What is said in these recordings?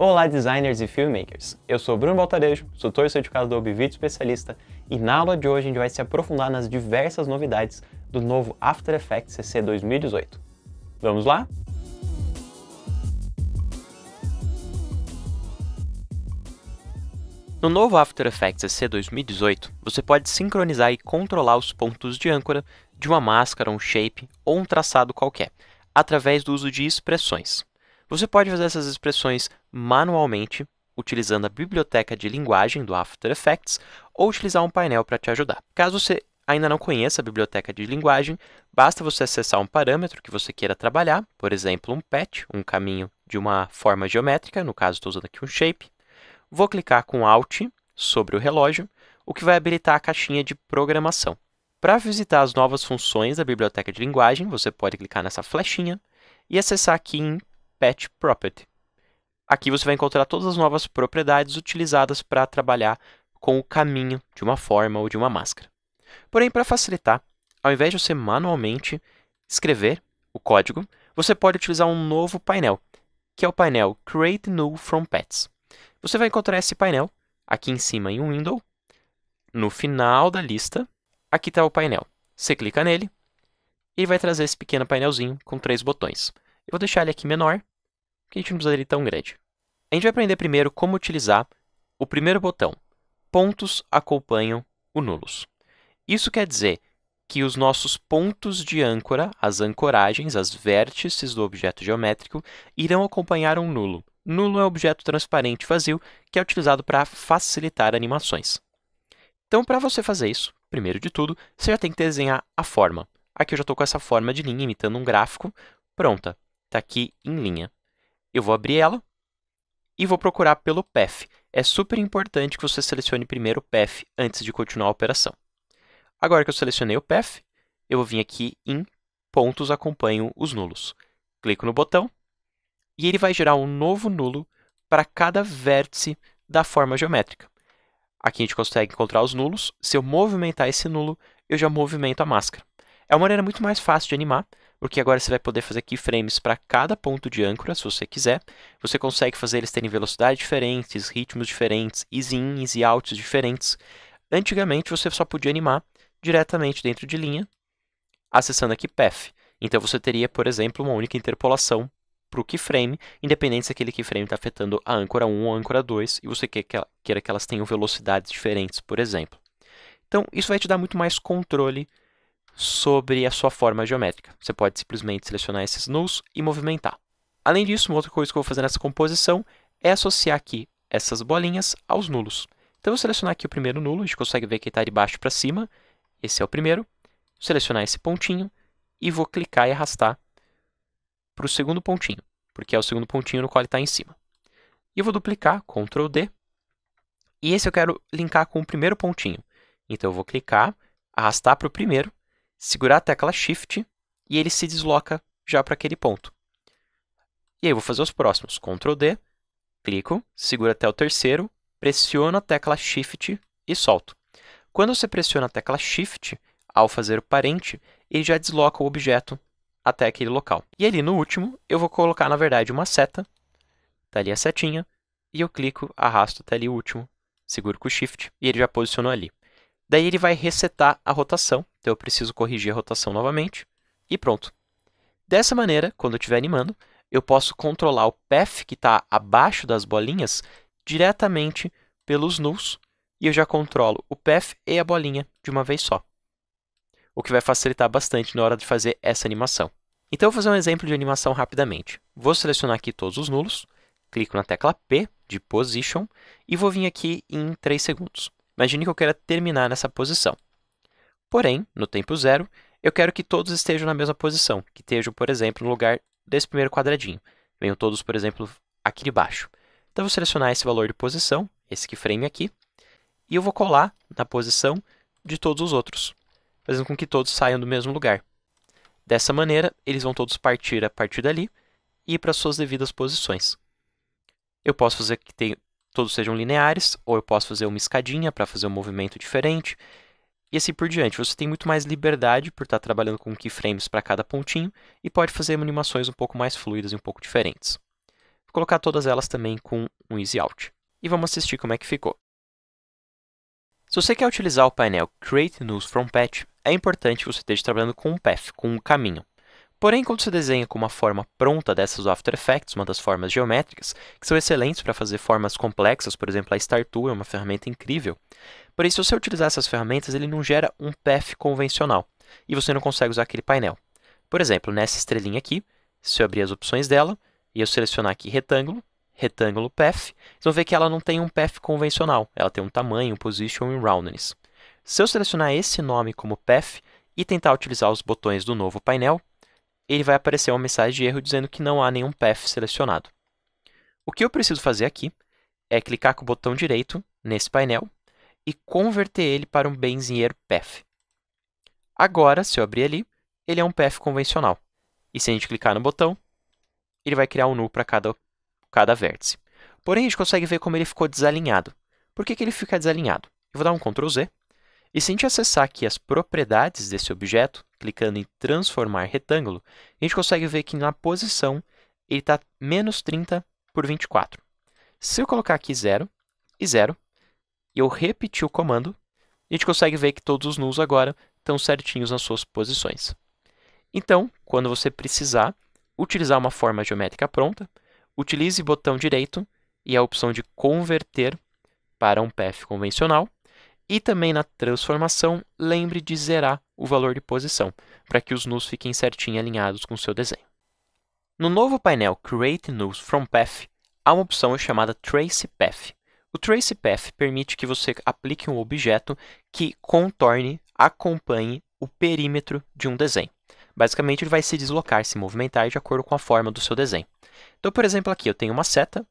Olá designers e filmmakers, eu sou Bruno Baltarejo, tutor certificado do Obvid Especialista e na aula de hoje a gente vai se aprofundar nas diversas novidades do novo After Effects CC 2018. Vamos lá? No novo After Effects CC 2018, você pode sincronizar e controlar os pontos de âncora de uma máscara, um shape ou um traçado qualquer, através do uso de expressões. Você pode fazer essas expressões manualmente, utilizando a biblioteca de linguagem do After Effects, ou utilizar um painel para te ajudar. Caso você ainda não conheça a biblioteca de linguagem, basta você acessar um parâmetro que você queira trabalhar, por exemplo, um patch, um caminho de uma forma geométrica, no caso estou usando aqui um shape. Vou clicar com Alt sobre o relógio, o que vai habilitar a caixinha de programação. Para visitar as novas funções da biblioteca de linguagem, você pode clicar nessa flechinha e acessar aqui em Patch Property. Aqui você vai encontrar todas as novas propriedades utilizadas para trabalhar com o caminho de uma forma ou de uma máscara. Porém, para facilitar, ao invés de você manualmente escrever o código, você pode utilizar um novo painel, que é o painel Create New from Pets. Você vai encontrar esse painel aqui em cima em um window. No final da lista, aqui está o painel. Você clica nele e vai trazer esse pequeno painelzinho com três botões. Eu vou deixar ele aqui menor que a gente não precisa dele tão grande. A gente vai aprender primeiro como utilizar o primeiro botão. Pontos acompanham o nulos. Isso quer dizer que os nossos pontos de âncora, as ancoragens, as vértices do objeto geométrico, irão acompanhar um nulo. Nulo é um objeto transparente vazio que é utilizado para facilitar animações. Então, para você fazer isso, primeiro de tudo, você já tem que desenhar a forma. Aqui eu já estou com essa forma de linha imitando um gráfico pronta. Está aqui em linha. Eu vou abrir ela e vou procurar pelo path. É super importante que você selecione primeiro o path antes de continuar a operação. Agora que eu selecionei o path, eu vou vir aqui em pontos acompanho os nulos. Clico no botão e ele vai gerar um novo nulo para cada vértice da forma geométrica. Aqui a gente consegue encontrar os nulos. Se eu movimentar esse nulo, eu já movimento a máscara. É uma maneira muito mais fácil de animar, porque agora você vai poder fazer keyframes para cada ponto de âncora, se você quiser. Você consegue fazer eles terem velocidades diferentes, ritmos diferentes, easy ins e outs diferentes. Antigamente você só podia animar diretamente dentro de linha, acessando aqui path. Então você teria, por exemplo, uma única interpolação para o keyframe, independente se aquele keyframe está afetando a âncora 1 ou a âncora 2 e você queira que elas tenham velocidades diferentes, por exemplo. Então, isso vai te dar muito mais controle sobre a sua forma geométrica. Você pode simplesmente selecionar esses nulls e movimentar. Além disso, uma outra coisa que eu vou fazer nessa composição é associar aqui essas bolinhas aos nulos. Então, eu vou selecionar aqui o primeiro nulo, a gente consegue ver que ele está de baixo para cima. Esse é o primeiro. Vou selecionar esse pontinho e vou clicar e arrastar para o segundo pontinho, porque é o segundo pontinho no qual ele está em cima. E eu vou duplicar, Ctrl D, e esse eu quero linkar com o primeiro pontinho. Então, eu vou clicar, arrastar para o primeiro segurar a tecla Shift e ele se desloca já para aquele ponto. E aí eu vou fazer os próximos. Ctrl D, clico, seguro até o terceiro, pressiono a tecla Shift e solto. Quando você pressiona a tecla Shift, ao fazer o parente, ele já desloca o objeto até aquele local. E ali no último, eu vou colocar, na verdade, uma seta. Está ali a setinha. E eu clico, arrasto até ali o último, seguro com o Shift e ele já posicionou ali. Daí ele vai resetar a rotação, então eu preciso corrigir a rotação novamente e pronto. Dessa maneira, quando eu estiver animando, eu posso controlar o path que está abaixo das bolinhas diretamente pelos nulls e eu já controlo o path e a bolinha de uma vez só. O que vai facilitar bastante na hora de fazer essa animação. Então, eu vou fazer um exemplo de animação rapidamente. Vou selecionar aqui todos os nulos, clico na tecla P de Position e vou vir aqui em 3 segundos. Imagine que eu queira terminar nessa posição. Porém, no tempo zero, eu quero que todos estejam na mesma posição, que estejam, por exemplo, no lugar desse primeiro quadradinho. Venham todos, por exemplo, aqui de baixo. Então, eu vou selecionar esse valor de posição, esse keyframe aqui, e eu vou colar na posição de todos os outros, fazendo com que todos saiam do mesmo lugar. Dessa maneira, eles vão todos partir a partir dali e ir para suas devidas posições. Eu posso fazer que todos sejam lineares, ou eu posso fazer uma escadinha para fazer um movimento diferente, e assim por diante. Você tem muito mais liberdade por estar tá trabalhando com keyframes para cada pontinho e pode fazer animações um pouco mais fluidas e um pouco diferentes. Vou colocar todas elas também com um Easy Out. E vamos assistir como é que ficou. Se você quer utilizar o painel Create News from Patch, é importante você esteja trabalhando com um path, com um caminho. Porém, quando se desenha com uma forma pronta dessas After Effects, uma das formas geométricas, que são excelentes para fazer formas complexas, por exemplo, a Star Tool é uma ferramenta incrível. Porém, se você utilizar essas ferramentas, ele não gera um path convencional e você não consegue usar aquele painel. Por exemplo, nessa estrelinha aqui, se eu abrir as opções dela e eu selecionar aqui retângulo, retângulo path, vocês vão ver que ela não tem um path convencional, ela tem um tamanho, um position e um roundness. Se eu selecionar esse nome como path e tentar utilizar os botões do novo painel, ele vai aparecer uma mensagem de erro dizendo que não há nenhum path selecionado. O que eu preciso fazer aqui é clicar com o botão direito nesse painel e converter ele para um benzinheiro path. Agora, se eu abrir ali, ele é um path convencional. E se a gente clicar no botão, ele vai criar um null para cada, cada vértice. Porém, a gente consegue ver como ele ficou desalinhado. Por que, que ele fica desalinhado? Eu vou dar um Ctrl Z e se a gente acessar aqui as propriedades desse objeto, clicando em transformar retângulo, a gente consegue ver que na posição ele está menos 30 por 24. Se eu colocar aqui 0 e 0, e eu repetir o comando, a gente consegue ver que todos os nulls agora estão certinhos nas suas posições. Então, quando você precisar utilizar uma forma geométrica pronta, utilize o botão direito e a opção de converter para um PF convencional e também na transformação, lembre de zerar o valor de posição, para que os nus fiquem certinho alinhados com o seu desenho. No novo painel Create Nus from Path, há uma opção chamada Trace Path. O Trace Path permite que você aplique um objeto que contorne, acompanhe o perímetro de um desenho. Basicamente, ele vai se deslocar, se movimentar de acordo com a forma do seu desenho. Então, por exemplo, aqui eu tenho uma seta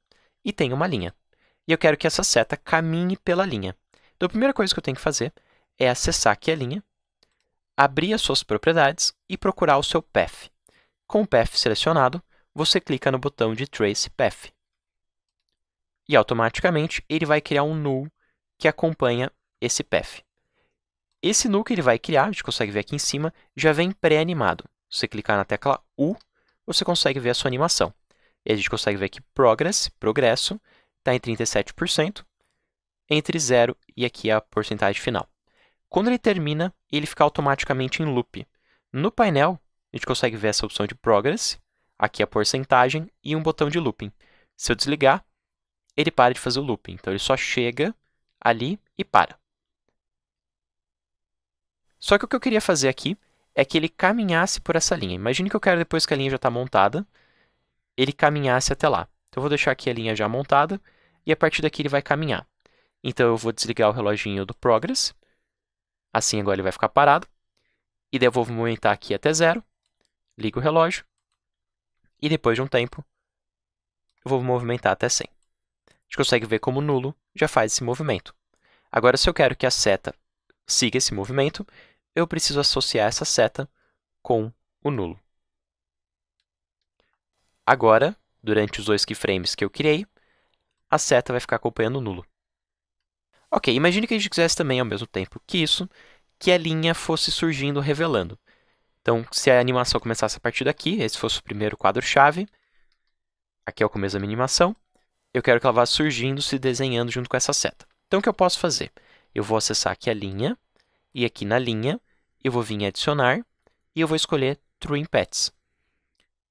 e tenho uma linha. E eu quero que essa seta caminhe pela linha. Então, a primeira coisa que eu tenho que fazer é acessar aqui a linha, abrir as suas propriedades e procurar o seu path. Com o path selecionado, você clica no botão de Trace Path. E automaticamente ele vai criar um null que acompanha esse path. Esse null que ele vai criar, a gente consegue ver aqui em cima, já vem pré-animado. você clicar na tecla U, você consegue ver a sua animação. E a gente consegue ver que Progress, progresso, está em 37%, entre 0 e aqui é a porcentagem final. Quando ele termina, ele fica automaticamente em loop. No painel, a gente consegue ver essa opção de Progress, aqui é a porcentagem e um botão de looping. Se eu desligar, ele para de fazer o looping. Então, ele só chega ali e para. Só que o que eu queria fazer aqui é que ele caminhasse por essa linha. Imagine que eu quero, depois que a linha já está montada, ele caminhasse até lá. Então, eu vou deixar aqui a linha já montada e a partir daqui ele vai caminhar. Então eu vou desligar o reloginho do progress. Assim agora ele vai ficar parado. E daí eu vou movimentar aqui até zero. Ligo o relógio. E depois de um tempo, eu vou movimentar até 100. A gente consegue ver como o nulo já faz esse movimento. Agora, se eu quero que a seta siga esse movimento, eu preciso associar essa seta com o nulo. Agora, durante os dois keyframes que eu criei, a seta vai ficar acompanhando o nulo. Ok, imagine que a gente quisesse também, ao mesmo tempo que isso, que a linha fosse surgindo, revelando. Então, se a animação começasse a partir daqui, esse fosse o primeiro quadro-chave, aqui é o começo da minha animação, eu quero que ela vá surgindo, se desenhando junto com essa seta. Então, o que eu posso fazer? Eu vou acessar aqui a linha, e aqui na linha, eu vou vir em adicionar, e eu vou escolher True Pets.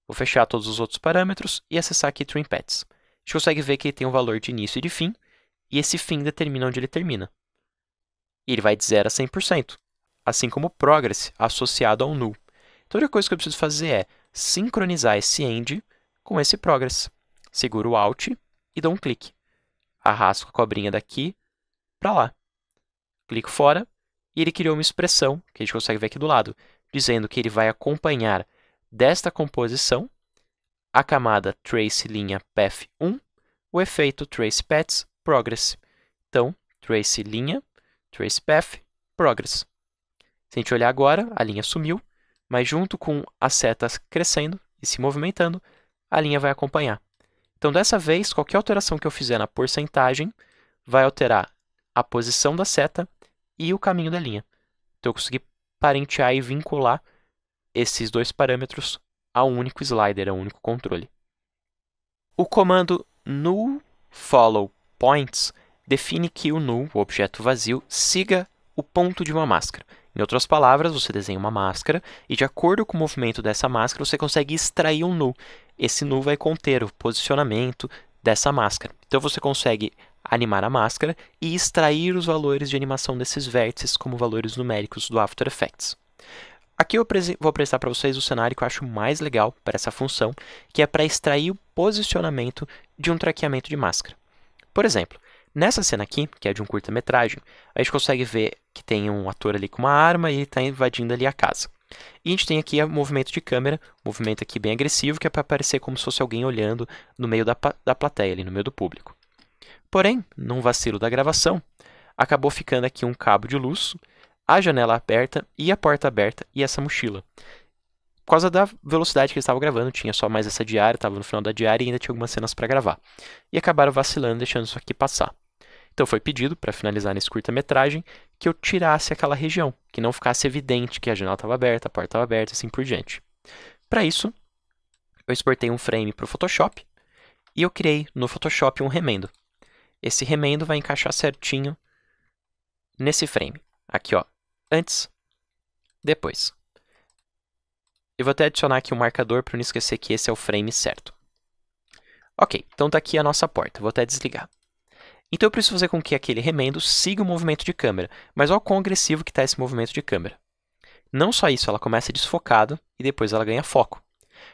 Vou fechar todos os outros parâmetros e acessar aqui True Pets. A gente consegue ver que ele tem um valor de início e de fim, e esse fim determina onde ele termina. E ele vai de 0 a 100%, assim como o progress associado ao null. Então, a única coisa que eu preciso fazer é sincronizar esse end com esse progress. Seguro o Alt e dou um clique. Arrasto a cobrinha daqui para lá. Clico fora e ele criou uma expressão, que a gente consegue ver aqui do lado, dizendo que ele vai acompanhar desta composição a camada trace linha path 1, o efeito trace paths progress. Então, trace linha, trace path, progress. Se a gente olhar agora, a linha sumiu, mas junto com as setas crescendo e se movimentando, a linha vai acompanhar. Então, dessa vez, qualquer alteração que eu fizer na porcentagem vai alterar a posição da seta e o caminho da linha. Então, eu consegui parentear e vincular esses dois parâmetros a um único slider, a um único controle. O comando null follow points define que o null, o objeto vazio, siga o ponto de uma máscara. Em outras palavras, você desenha uma máscara e, de acordo com o movimento dessa máscara, você consegue extrair um null. Esse null vai conter o posicionamento dessa máscara. Então, você consegue animar a máscara e extrair os valores de animação desses vértices como valores numéricos do After Effects. Aqui eu vou apresentar para vocês o cenário que eu acho mais legal para essa função, que é para extrair o posicionamento de um traqueamento de máscara. Por exemplo, nessa cena aqui, que é de um curta-metragem, a gente consegue ver que tem um ator ali com uma arma e ele está invadindo ali a casa. E a gente tem aqui o movimento de câmera, movimento aqui bem agressivo, que é para aparecer como se fosse alguém olhando no meio da, da plateia, ali no meio do público. Porém, num vacilo da gravação, acabou ficando aqui um cabo de luz, a janela aberta e a porta aberta e essa mochila por causa da velocidade que eles estavam gravando, tinha só mais essa diária, estava no final da diária e ainda tinha algumas cenas para gravar. E acabaram vacilando, deixando isso aqui passar. Então foi pedido, para finalizar nesse curta-metragem, que eu tirasse aquela região, que não ficasse evidente que a janela estava aberta, a porta estava aberta e assim por diante. Para isso, eu exportei um frame para o Photoshop e eu criei no Photoshop um remendo. Esse remendo vai encaixar certinho nesse frame. Aqui, ó. Antes, depois. Eu vou até adicionar aqui um marcador para não esquecer que esse é o frame certo. Ok, então está aqui a nossa porta, vou até desligar. Então eu preciso fazer com que aquele remendo siga o movimento de câmera, mas olha o quão agressivo que está esse movimento de câmera. Não só isso, ela começa desfocado e depois ela ganha foco.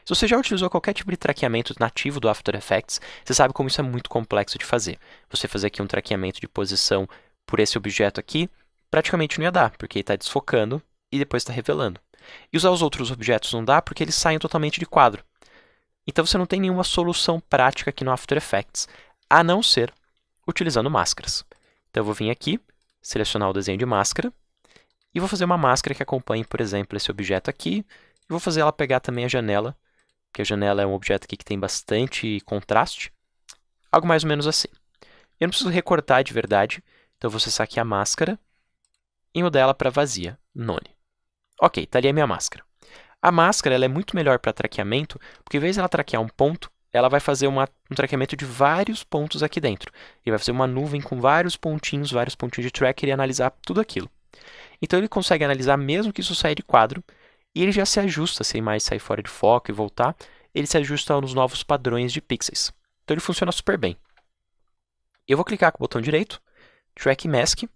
Se você já utilizou qualquer tipo de traqueamento nativo do After Effects, você sabe como isso é muito complexo de fazer. Você fazer aqui um traqueamento de posição por esse objeto aqui, praticamente não ia dar, porque ele está desfocando e depois está revelando. E usar os outros objetos não dá porque eles saem totalmente de quadro. Então você não tem nenhuma solução prática aqui no After Effects, a não ser utilizando máscaras. Então eu vou vir aqui, selecionar o desenho de máscara, e vou fazer uma máscara que acompanhe, por exemplo, esse objeto aqui, e vou fazer ela pegar também a janela, porque a janela é um objeto aqui que tem bastante contraste, algo mais ou menos assim. Eu não preciso recortar de verdade, então eu vou acessar aqui a máscara e mudar ela para vazia, none. Ok, tá ali a minha máscara. A máscara ela é muito melhor para traqueamento, porque em vez de ela traquear um ponto, ela vai fazer uma, um traqueamento de vários pontos aqui dentro. E vai fazer uma nuvem com vários pontinhos, vários pontinhos de tracker e analisar tudo aquilo. Então ele consegue analisar mesmo que isso saia de quadro, e ele já se ajusta, se mais sair fora de foco e voltar, ele se ajusta nos novos padrões de pixels. Então ele funciona super bem. Eu vou clicar com o botão direito, Track Mask, e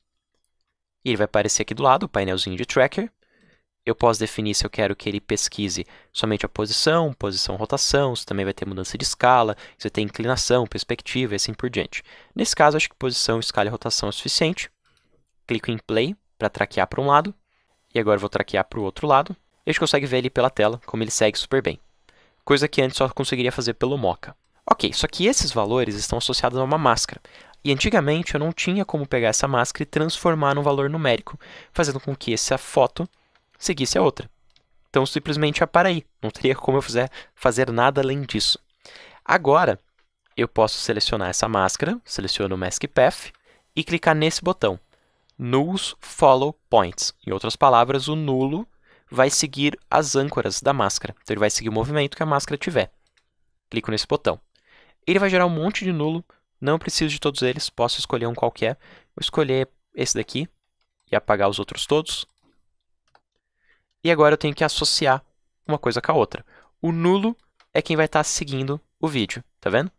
ele vai aparecer aqui do lado, o painelzinho de tracker, eu posso definir se eu quero que ele pesquise somente a posição, posição, rotação, se também vai ter mudança de escala, se tem inclinação, perspectiva e assim por diante. Nesse caso, acho que posição, escala e rotação é suficiente. Clico em play para traquear para um lado, e agora vou traquear para o outro lado. E a gente consegue ver ali pela tela como ele segue super bem. Coisa que antes só conseguiria fazer pelo Mocha. Ok, só que esses valores estão associados a uma máscara. E antigamente eu não tinha como pegar essa máscara e transformar num valor numérico, fazendo com que essa foto seguisse a outra. Então simplesmente ia ah, para aí. Não teria como eu fizer, fazer nada além disso. Agora, eu posso selecionar essa máscara, seleciono o Mask Path e clicar nesse botão, Nulls Follow Points. Em outras palavras, o nulo vai seguir as âncoras da máscara. Então, ele vai seguir o movimento que a máscara tiver. Clico nesse botão. Ele vai gerar um monte de nulo, não preciso de todos eles, posso escolher um qualquer. Vou escolher esse daqui e apagar os outros todos. E agora eu tenho que associar uma coisa com a outra. O nulo é quem vai estar tá seguindo o vídeo, tá vendo?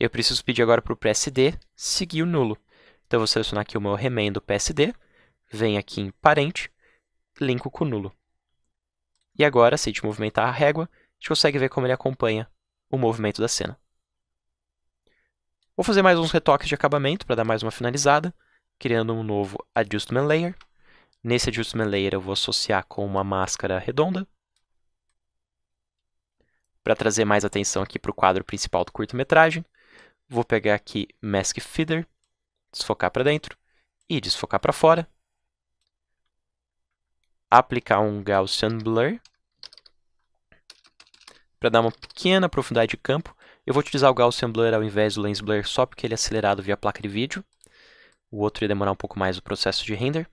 Eu preciso pedir agora para o PSD seguir o nulo. Então, eu vou selecionar aqui o meu remendo PSD, venho aqui em parente, linko com o nulo. E agora, se a gente movimentar a régua, a gente consegue ver como ele acompanha o movimento da cena. Vou fazer mais uns retoques de acabamento para dar mais uma finalizada, criando um novo Adjustment Layer. Nesse Adjustment Layer eu vou associar com uma máscara redonda para trazer mais atenção aqui para o quadro principal do curta-metragem. Vou pegar aqui Mask Feeder, desfocar para dentro e desfocar para fora. Aplicar um Gaussian Blur para dar uma pequena profundidade de campo. Eu vou utilizar o Gaussian Blur ao invés do Lens Blur só porque ele é acelerado via placa de vídeo. O outro ia demorar um pouco mais o processo de render.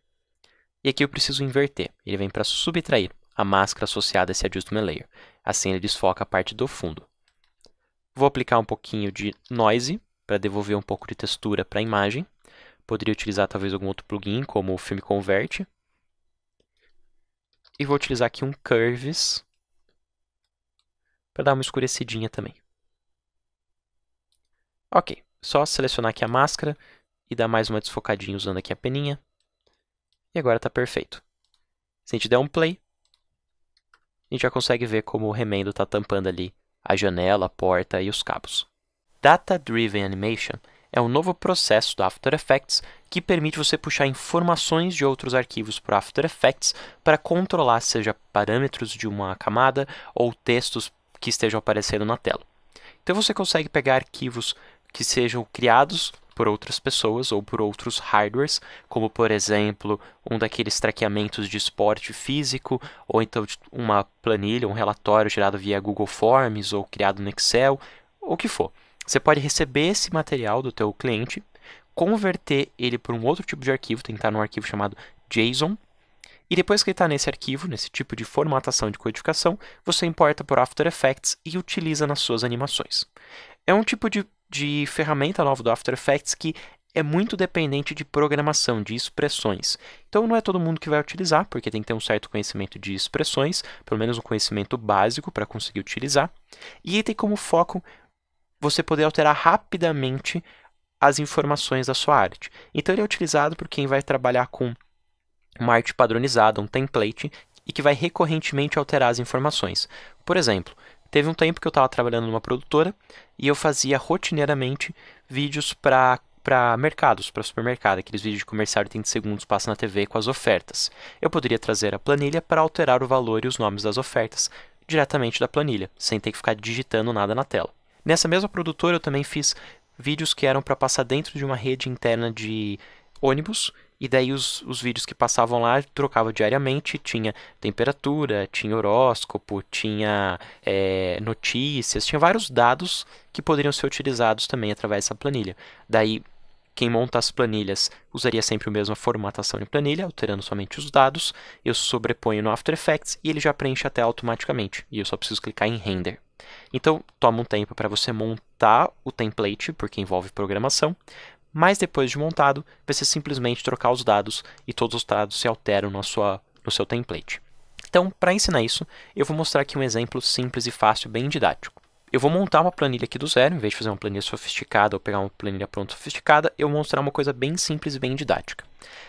E aqui eu preciso inverter. Ele vem para subtrair a máscara associada a esse adjustment layer. Assim ele desfoca a parte do fundo. Vou aplicar um pouquinho de noise para devolver um pouco de textura para a imagem. Poderia utilizar talvez algum outro plugin, como o Film Convert. E vou utilizar aqui um Curves para dar uma escurecidinha também. Ok, só selecionar aqui a máscara e dar mais uma desfocadinha usando aqui a peninha. E agora está perfeito. Se a gente der um play, a gente já consegue ver como o remendo está tampando ali a janela, a porta e os cabos. Data Driven Animation é um novo processo do After Effects que permite você puxar informações de outros arquivos para o After Effects para controlar seja parâmetros de uma camada ou textos que estejam aparecendo na tela. Então você consegue pegar arquivos que sejam criados por outras pessoas ou por outros hardwares, como por exemplo um daqueles traqueamentos de esporte físico, ou então uma planilha, um relatório gerado via Google Forms ou criado no Excel, ou o que for. Você pode receber esse material do teu cliente, converter ele para um outro tipo de arquivo, tentar num arquivo chamado JSON, e depois que ele está nesse arquivo, nesse tipo de formatação de codificação, você importa por After Effects e utiliza nas suas animações. É um tipo de de ferramenta nova do After Effects que é muito dependente de programação, de expressões. Então não é todo mundo que vai utilizar, porque tem que ter um certo conhecimento de expressões, pelo menos um conhecimento básico para conseguir utilizar. E tem como foco você poder alterar rapidamente as informações da sua arte. Então ele é utilizado por quem vai trabalhar com uma arte padronizada, um template, e que vai recorrentemente alterar as informações. Por exemplo, Teve um tempo que eu estava trabalhando numa produtora e eu fazia rotineiramente vídeos para para mercados, para supermercado, aqueles vídeos de comercial de 30 segundos passam na TV com as ofertas. Eu poderia trazer a planilha para alterar o valor e os nomes das ofertas diretamente da planilha, sem ter que ficar digitando nada na tela. Nessa mesma produtora eu também fiz vídeos que eram para passar dentro de uma rede interna de ônibus e daí os, os vídeos que passavam lá trocava diariamente, tinha temperatura, tinha horóscopo, tinha é, notícias, tinha vários dados que poderiam ser utilizados também através dessa planilha. Daí quem monta as planilhas usaria sempre a mesma formatação de planilha, alterando somente os dados. Eu sobreponho no After Effects e ele já preenche até automaticamente. E eu só preciso clicar em Render. Então, toma um tempo para você montar o template, porque envolve programação, mas depois de montado, vai ser simplesmente trocar os dados e todos os dados se alteram na sua, no seu template. Então, para ensinar isso, eu vou mostrar aqui um exemplo simples e fácil, bem didático. Eu vou montar uma planilha aqui do zero, em vez de fazer uma planilha sofisticada ou pegar uma planilha pronta sofisticada, eu vou mostrar uma coisa bem simples e bem didática.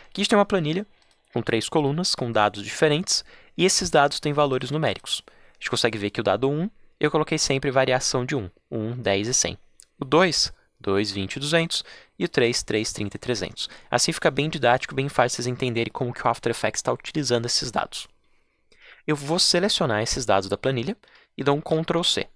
Aqui a gente tem uma planilha com três colunas, com dados diferentes, e esses dados têm valores numéricos. A gente consegue ver que o dado 1, eu coloquei sempre variação de 1, 1, 10 e 100. O 2, 2, 20 e 200, e o 3, 3, 30 e 300. Assim fica bem didático, bem fácil vocês entenderem como que o After Effects está utilizando esses dados. Eu vou selecionar esses dados da planilha e dou um Ctrl C.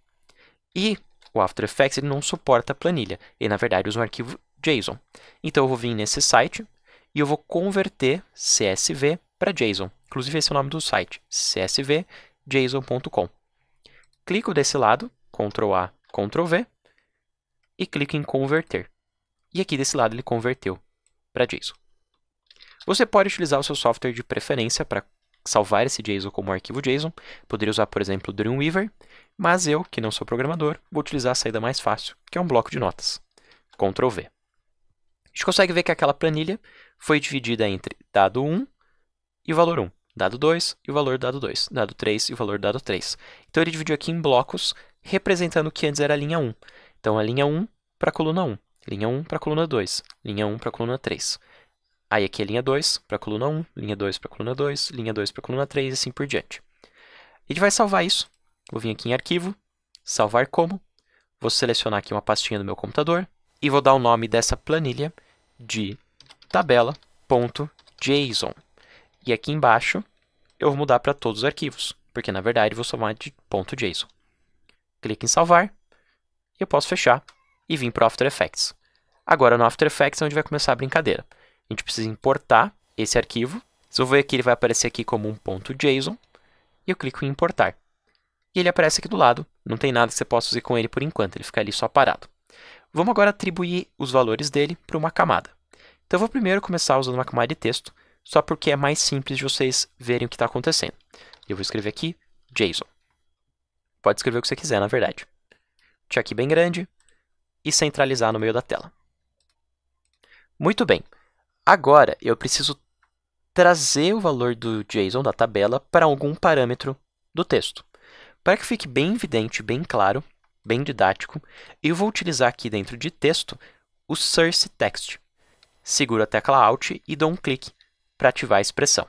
E o After Effects ele não suporta a planilha, ele na verdade usa um arquivo JSON. Então eu vou vir nesse site e eu vou converter CSV para JSON. Inclusive esse é o nome do site, csvjson.com. Clico desse lado, Ctrl A, Ctrl V, e clica em converter. E aqui desse lado ele converteu para JSON. Você pode utilizar o seu software de preferência para salvar esse JSON como arquivo JSON. Poderia usar, por exemplo, o Dreamweaver, mas eu, que não sou programador, vou utilizar a saída mais fácil, que é um bloco de notas. Ctrl V. A gente consegue ver que aquela planilha foi dividida entre dado 1 e valor 1, dado 2 e o valor dado 2, dado 3 e o valor dado 3. Então ele dividiu aqui em blocos representando o que antes era a linha 1. Então, a linha 1 para a coluna 1, linha 1 para a coluna 2, linha 1 para a coluna 3. Aí aqui é linha 2 para a coluna 1, linha 2 para a coluna 2, linha 2 para a coluna 3 e assim por diante. A gente vai salvar isso. Vou vir aqui em arquivo, salvar como. Vou selecionar aqui uma pastinha do meu computador e vou dar o nome dessa planilha de tabela.json. E aqui embaixo eu vou mudar para todos os arquivos, porque na verdade vou somar de .json. Clique em salvar e eu posso fechar e vir para o After Effects. Agora no After Effects é onde vai começar a brincadeira. A gente precisa importar esse arquivo. Se eu ver aqui, ele vai aparecer aqui como um ponto .json e eu clico em importar. E ele aparece aqui do lado, não tem nada que você possa fazer com ele por enquanto, ele fica ali só parado. Vamos agora atribuir os valores dele para uma camada. Então eu vou primeiro começar usando uma camada de texto, só porque é mais simples de vocês verem o que está acontecendo. Eu vou escrever aqui JSON. Pode escrever o que você quiser, na verdade check bem grande e centralizar no meio da tela. Muito bem. Agora eu preciso trazer o valor do JSON da tabela para algum parâmetro do texto. Para que fique bem evidente, bem claro, bem didático, eu vou utilizar aqui dentro de texto o Source Text. Seguro a tecla Alt e dou um clique para ativar a expressão.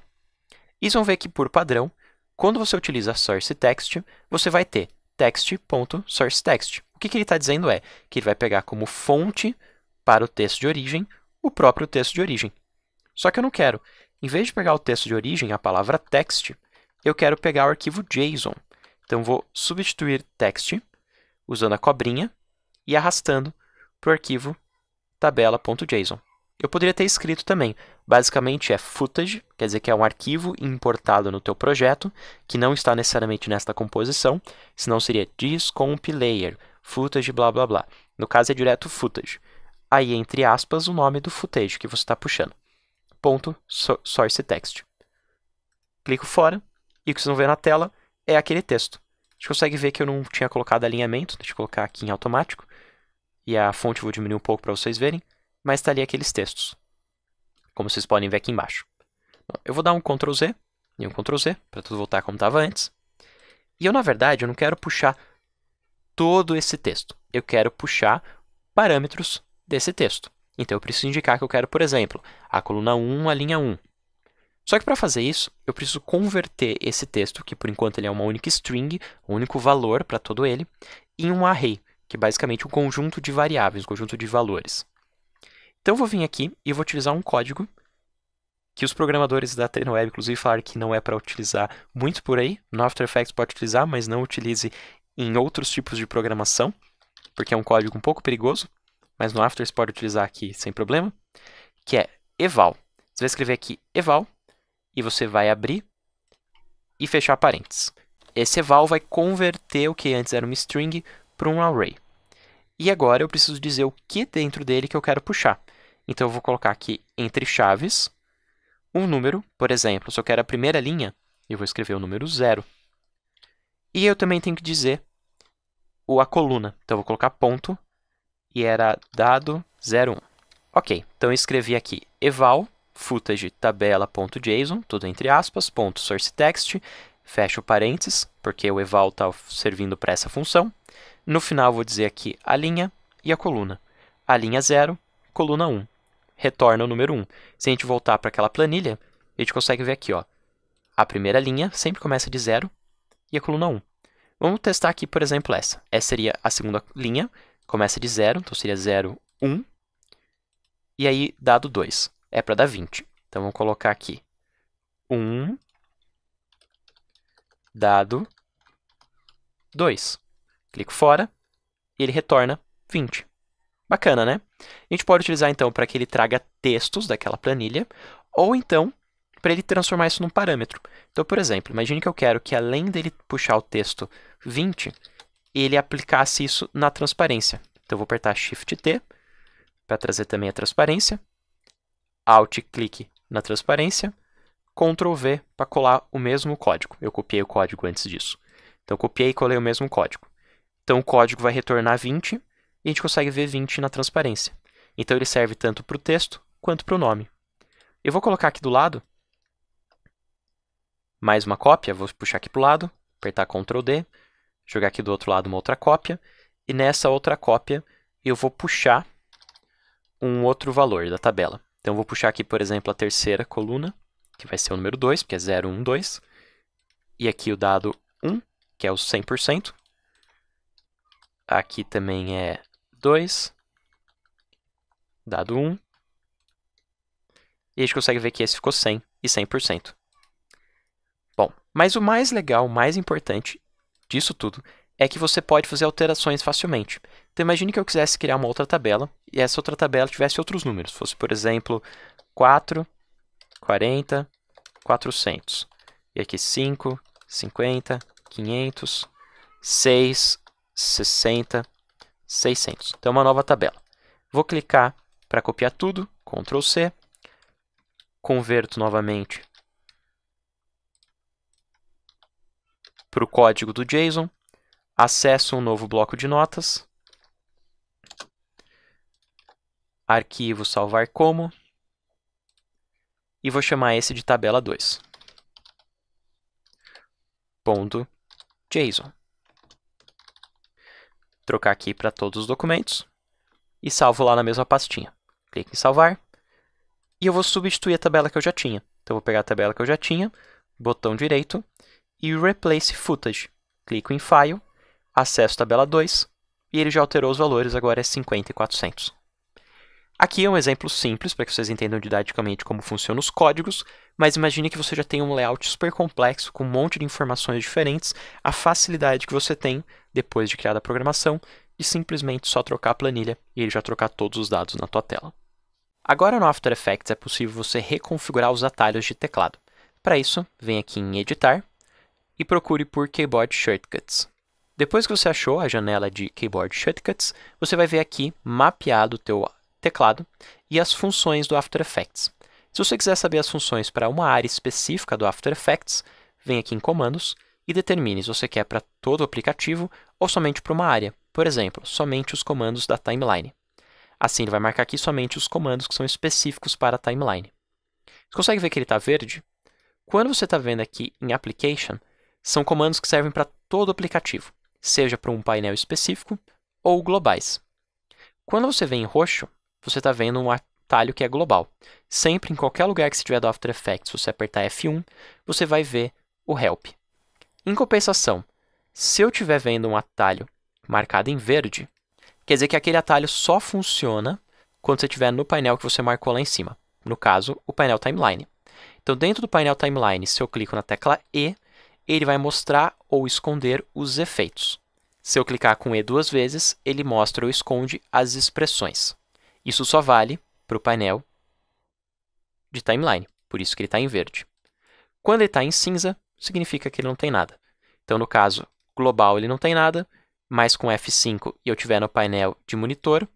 E vão ver que, por padrão, quando você utiliza Source Text, você vai ter text.sourceText. O que, que ele está dizendo é que ele vai pegar como fonte para o texto de origem o próprio texto de origem. Só que eu não quero. Em vez de pegar o texto de origem, a palavra text, eu quero pegar o arquivo JSON. Então, vou substituir text usando a cobrinha e arrastando para o arquivo tabela.json. Eu poderia ter escrito também. Basicamente é footage, quer dizer que é um arquivo importado no teu projeto, que não está necessariamente nesta composição, senão seria discomp layer, footage, blá blá blá. No caso é direto footage. Aí, entre aspas, o nome do footage que você está puxando. Ponto, source text. Clico fora, e o que vocês vão ver na tela é aquele texto. A gente consegue ver que eu não tinha colocado alinhamento, deixa eu colocar aqui em automático. E a fonte eu vou diminuir um pouco para vocês verem mas está ali aqueles textos, como vocês podem ver aqui embaixo. Bom, eu vou dar um Ctrl Z e um Ctrl Z para tudo voltar como estava antes. E eu, na verdade, eu não quero puxar todo esse texto. Eu quero puxar parâmetros desse texto. Então, eu preciso indicar que eu quero, por exemplo, a coluna 1, a linha 1. Só que para fazer isso, eu preciso converter esse texto, que por enquanto ele é uma única string, um único valor para todo ele, em um array, que é basicamente um conjunto de variáveis, um conjunto de valores. Então eu vou vir aqui e vou utilizar um código que os programadores da Web inclusive, falaram que não é para utilizar muito por aí. No After Effects pode utilizar, mas não utilize em outros tipos de programação, porque é um código um pouco perigoso, mas no After você pode utilizar aqui sem problema, que é eval. Você vai escrever aqui eval e você vai abrir e fechar parênteses. Esse eval vai converter o que antes era uma string para um array. E agora eu preciso dizer o que dentro dele que eu quero puxar. Então eu vou colocar aqui entre chaves um número, por exemplo, se eu quero a primeira linha, eu vou escrever o número 0. E eu também tenho que dizer a coluna. Então eu vou colocar ponto e era dado 01. Ok, então eu escrevi aqui eval footage tabela.json, tudo entre aspas, ponto source text, fecho parênteses, porque o eval está servindo para essa função. No final, vou dizer aqui a linha e a coluna. A linha 0, coluna 1 retorna o número 1. Se a gente voltar para aquela planilha, a gente consegue ver aqui, ó. A primeira linha sempre começa de zero e a coluna 1. Vamos testar aqui, por exemplo, essa. Essa seria a segunda linha, começa de zero, então seria 0, 1. E aí, dado 2. É para dar 20. Então, vamos colocar aqui 1, dado 2. Clico fora e ele retorna 20. Bacana, né? A gente pode utilizar então para que ele traga textos daquela planilha, ou então para ele transformar isso num parâmetro. Então, por exemplo, imagine que eu quero que além dele puxar o texto 20, ele aplicasse isso na transparência. Então, eu vou apertar Shift T para trazer também a transparência, Alt clique na transparência, Ctrl V para colar o mesmo código. Eu copiei o código antes disso. Então, copiei e colei o mesmo código. Então, o código vai retornar 20 e a gente consegue ver 20 na transparência. Então ele serve tanto para o texto quanto para o nome. Eu vou colocar aqui do lado mais uma cópia, vou puxar aqui para o lado, apertar Ctrl D, jogar aqui do outro lado uma outra cópia, e nessa outra cópia eu vou puxar um outro valor da tabela. Então eu vou puxar aqui, por exemplo, a terceira coluna, que vai ser o número 2, que é 0, 1, 2, e aqui o dado 1, que é o 100%, aqui também é 2, dado 1. e a gente consegue ver que esse ficou 100 e 100%. Bom, mas o mais legal, o mais importante disso tudo é que você pode fazer alterações facilmente. Então imagine que eu quisesse criar uma outra tabela e essa outra tabela tivesse outros números, fosse por exemplo 4, 40, 400. E aqui 5, 50, 500, 6, 60, 600. Então, uma nova tabela. Vou clicar para copiar tudo, Ctrl C, converto novamente para o código do JSON, acesso um novo bloco de notas, arquivo salvar como, e vou chamar esse de tabela 2. Ponto JSON trocar aqui para todos os documentos e salvo lá na mesma pastinha. Clique em salvar e eu vou substituir a tabela que eu já tinha. Então, eu vou pegar a tabela que eu já tinha, botão direito e Replace Footage. Clico em File, acesso tabela 2 e ele já alterou os valores, agora é 50 e 400. Aqui é um exemplo simples para que vocês entendam didaticamente como funcionam os códigos, mas imagine que você já tem um layout super complexo com um monte de informações diferentes, a facilidade que você tem depois de criada a programação de simplesmente só trocar a planilha e ele já trocar todos os dados na tua tela. Agora no After Effects é possível você reconfigurar os atalhos de teclado. Para isso, vem aqui em Editar e procure por Keyboard Shortcuts. Depois que você achou a janela de Keyboard Shortcuts, você vai ver aqui mapeado o teu teclado e as funções do After Effects. Se você quiser saber as funções para uma área específica do After Effects, vem aqui em Comandos e determine se você quer para todo o aplicativo ou somente para uma área, por exemplo, somente os comandos da timeline. Assim, ele vai marcar aqui somente os comandos que são específicos para a timeline. Você consegue ver que ele está verde? Quando você está vendo aqui em Application, são comandos que servem para todo o aplicativo, seja para um painel específico ou globais. Quando você vem em roxo, você está vendo um atalho que é global. Sempre em qualquer lugar que você tiver do After Effects, você apertar F1, você vai ver o help. Em compensação, se eu estiver vendo um atalho marcado em verde, quer dizer que aquele atalho só funciona quando você estiver no painel que você marcou lá em cima. No caso, o painel timeline. Então, dentro do painel timeline, se eu clico na tecla E, ele vai mostrar ou esconder os efeitos. Se eu clicar com E duas vezes, ele mostra ou esconde as expressões. Isso só vale para o painel de timeline, por isso que ele está em verde. Quando ele está em cinza, significa que ele não tem nada. Então, no caso global, ele não tem nada, mas com F5 e eu tiver no painel de monitor,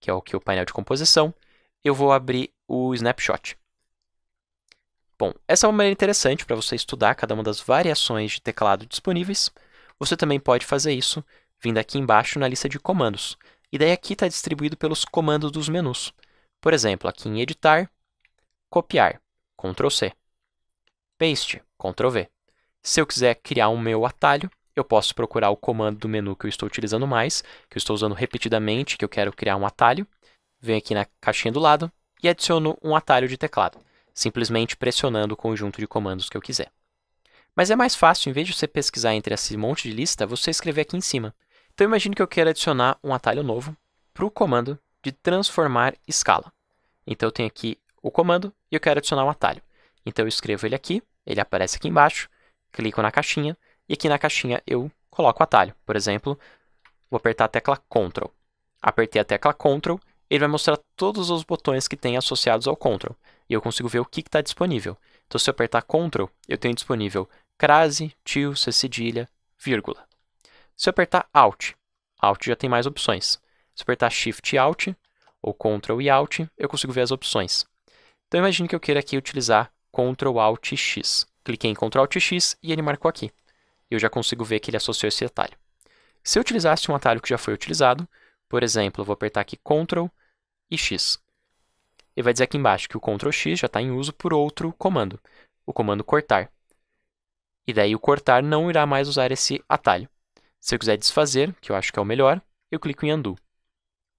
que é o que o painel de composição, eu vou abrir o snapshot. Bom, essa é uma maneira interessante para você estudar cada uma das variações de teclado disponíveis. Você também pode fazer isso vindo aqui embaixo na lista de comandos. E daí aqui está distribuído pelos comandos dos menus. Por exemplo, aqui em editar, copiar, Ctrl C. Paste, Ctrl V. Se eu quiser criar um meu atalho, eu posso procurar o comando do menu que eu estou utilizando mais, que eu estou usando repetidamente, que eu quero criar um atalho. Venho aqui na caixinha do lado e adiciono um atalho de teclado, simplesmente pressionando o conjunto de comandos que eu quiser. Mas é mais fácil, em vez de você pesquisar entre esse monte de lista, você escrever aqui em cima. Então imagine que eu quero adicionar um atalho novo para o comando de transformar escala. Então eu tenho aqui o comando e eu quero adicionar um atalho. Então eu escrevo ele aqui, ele aparece aqui embaixo, clico na caixinha e aqui na caixinha eu coloco o atalho. Por exemplo, vou apertar a tecla Ctrl. Apertei a tecla Ctrl, ele vai mostrar todos os botões que tem associados ao Ctrl. E eu consigo ver o que está disponível. Então, se eu apertar Ctrl, eu tenho disponível crase, tio, cedilha, vírgula. Se eu apertar Alt, Alt já tem mais opções. Se eu apertar Shift e Alt, ou Ctrl e Alt, eu consigo ver as opções. Então imagine que eu queira aqui utilizar Ctrl Alt X. Cliquei em Ctrl Alt X e ele marcou aqui. Eu já consigo ver que ele associou esse atalho. Se eu utilizasse um atalho que já foi utilizado, por exemplo, eu vou apertar aqui Ctrl e X. Ele vai dizer aqui embaixo que o Ctrl X já está em uso por outro comando, o comando cortar. E daí o cortar não irá mais usar esse atalho. Se eu quiser desfazer, que eu acho que é o melhor, eu clico em Undo.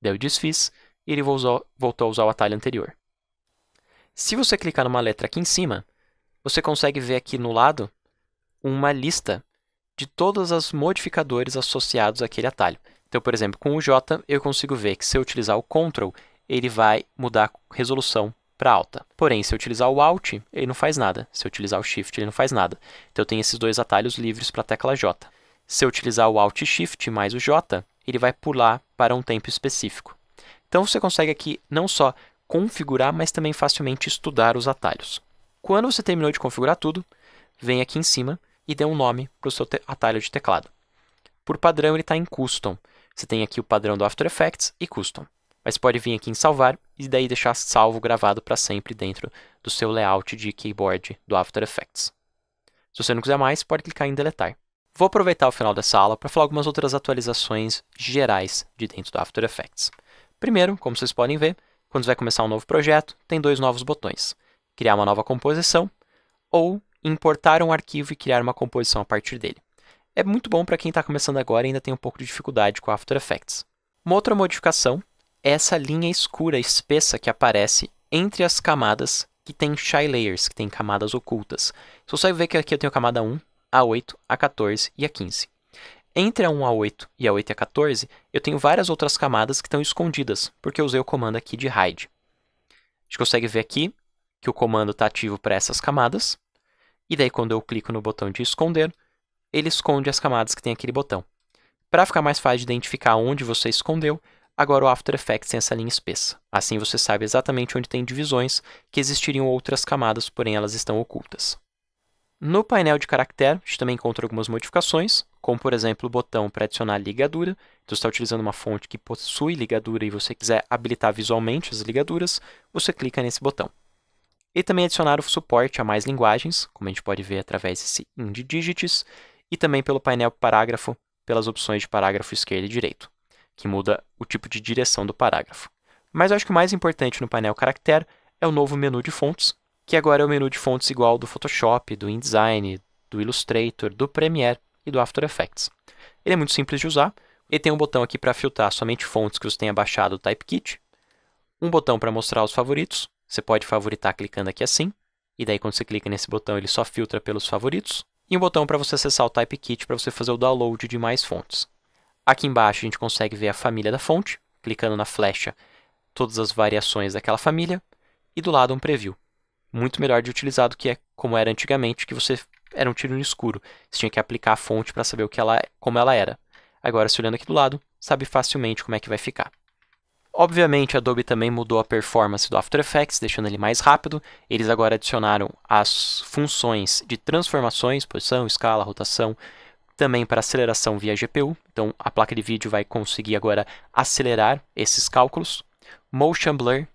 Daí eu desfiz e ele voltou a usar o atalho anterior. Se você clicar numa letra aqui em cima, você consegue ver aqui no lado uma lista de todos os modificadores associados àquele atalho. Então, por exemplo, com o J, eu consigo ver que se eu utilizar o Ctrl, ele vai mudar a resolução para alta. Porém, se eu utilizar o Alt, ele não faz nada. Se eu utilizar o Shift, ele não faz nada. Então, eu tenho esses dois atalhos livres para a tecla J. Se eu utilizar o Alt Shift mais o J, ele vai pular para um tempo específico. Então você consegue aqui não só configurar, mas também facilmente estudar os atalhos. Quando você terminou de configurar tudo, vem aqui em cima e dê um nome para o seu atalho de teclado. Por padrão, ele está em Custom. Você tem aqui o padrão do After Effects e Custom. Mas pode vir aqui em Salvar e daí deixar salvo gravado para sempre dentro do seu layout de keyboard do After Effects. Se você não quiser mais, pode clicar em Deletar. Vou aproveitar o final dessa aula para falar algumas outras atualizações gerais de dentro do After Effects. Primeiro, como vocês podem ver, quando você vai começar um novo projeto, tem dois novos botões. Criar uma nova composição ou importar um arquivo e criar uma composição a partir dele. É muito bom para quem está começando agora e ainda tem um pouco de dificuldade com After Effects. Uma outra modificação é essa linha escura espessa que aparece entre as camadas que tem shy layers, que tem camadas ocultas. Você consegue ver que aqui eu tenho camada 1, a 8, a 14 e a 15. Entre a 1 a 8 e a 8 e a 14, eu tenho várias outras camadas que estão escondidas, porque eu usei o comando aqui de hide. A gente consegue ver aqui que o comando está ativo para essas camadas, e daí quando eu clico no botão de esconder, ele esconde as camadas que tem aquele botão. Para ficar mais fácil de identificar onde você escondeu, agora o After Effects tem essa linha espessa. Assim você sabe exatamente onde tem divisões que existiriam outras camadas, porém elas estão ocultas. No painel de caractere, a gente também encontra algumas modificações, como por exemplo o botão para adicionar ligadura. Então, você está utilizando uma fonte que possui ligadura e você quiser habilitar visualmente as ligaduras, você clica nesse botão. E também adicionar o suporte a mais linguagens, como a gente pode ver através desse in de digits, e também pelo painel parágrafo, pelas opções de parágrafo esquerdo e direito, que muda o tipo de direção do parágrafo. Mas eu acho que o mais importante no painel caractere é o novo menu de fontes, que agora é o menu de fontes igual do Photoshop, do InDesign, do Illustrator, do Premiere e do After Effects. Ele é muito simples de usar e tem um botão aqui para filtrar somente fontes que você tenha baixado o Typekit, um botão para mostrar os favoritos, você pode favoritar clicando aqui assim, e daí quando você clica nesse botão ele só filtra pelos favoritos, e um botão para você acessar o Typekit para você fazer o download de mais fontes. Aqui embaixo a gente consegue ver a família da fonte, clicando na flecha, todas as variações daquela família, e do lado um preview muito melhor de utilizar do que é como era antigamente, que você era um tiro no escuro. Você tinha que aplicar a fonte para saber o que ela, como ela era. Agora, se olhando aqui do lado, sabe facilmente como é que vai ficar. Obviamente, a Adobe também mudou a performance do After Effects, deixando ele mais rápido. Eles agora adicionaram as funções de transformações, posição, escala, rotação, também para aceleração via GPU. Então, a placa de vídeo vai conseguir agora acelerar esses cálculos. Motion Blur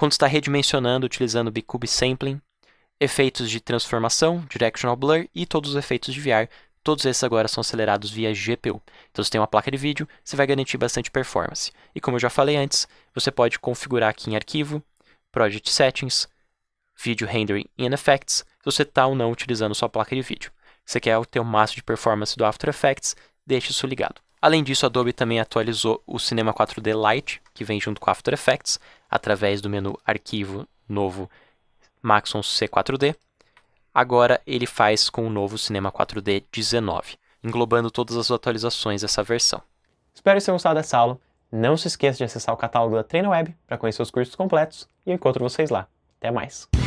quando está redimensionando utilizando Bicube Sampling, efeitos de transformação, Directional Blur e todos os efeitos de VR. Todos esses agora são acelerados via GPU. Então, se tem uma placa de vídeo, você vai garantir bastante performance. E como eu já falei antes, você pode configurar aqui em Arquivo, Project Settings, Video Rendering and Effects, se você está ou não utilizando sua placa de vídeo. Se você quer ter o máximo de performance do After Effects, deixe isso ligado. Além disso, a Adobe também atualizou o Cinema 4D Lite, que vem junto com After Effects, através do menu Arquivo Novo Maxon C4D. Agora ele faz com o novo Cinema 4D 19, englobando todas as atualizações dessa versão. Espero que tenham gostado dessa aula. Não se esqueça de acessar o catálogo da TreinaWeb para conhecer os cursos completos e eu encontro vocês lá. Até mais!